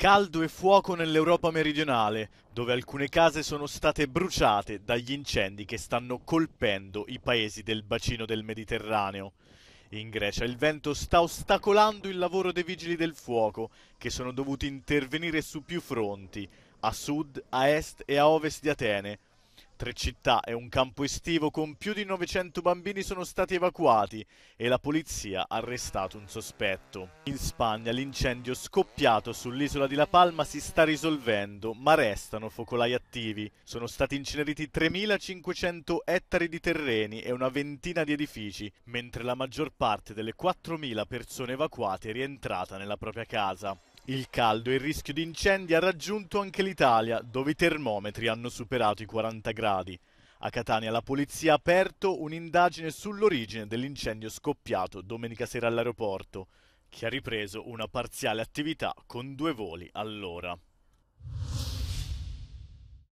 Caldo e fuoco nell'Europa meridionale, dove alcune case sono state bruciate dagli incendi che stanno colpendo i paesi del bacino del Mediterraneo. In Grecia il vento sta ostacolando il lavoro dei vigili del fuoco, che sono dovuti intervenire su più fronti, a sud, a est e a ovest di Atene, Tre città e un campo estivo con più di 900 bambini sono stati evacuati e la polizia ha arrestato un sospetto. In Spagna l'incendio scoppiato sull'isola di La Palma si sta risolvendo, ma restano focolai attivi. Sono stati inceneriti 3.500 ettari di terreni e una ventina di edifici, mentre la maggior parte delle 4.000 persone evacuate è rientrata nella propria casa. Il caldo e il rischio di incendi ha raggiunto anche l'Italia, dove i termometri hanno superato i 40 gradi. A Catania la polizia ha aperto un'indagine sull'origine dell'incendio scoppiato domenica sera all'aeroporto, che ha ripreso una parziale attività con due voli all'ora.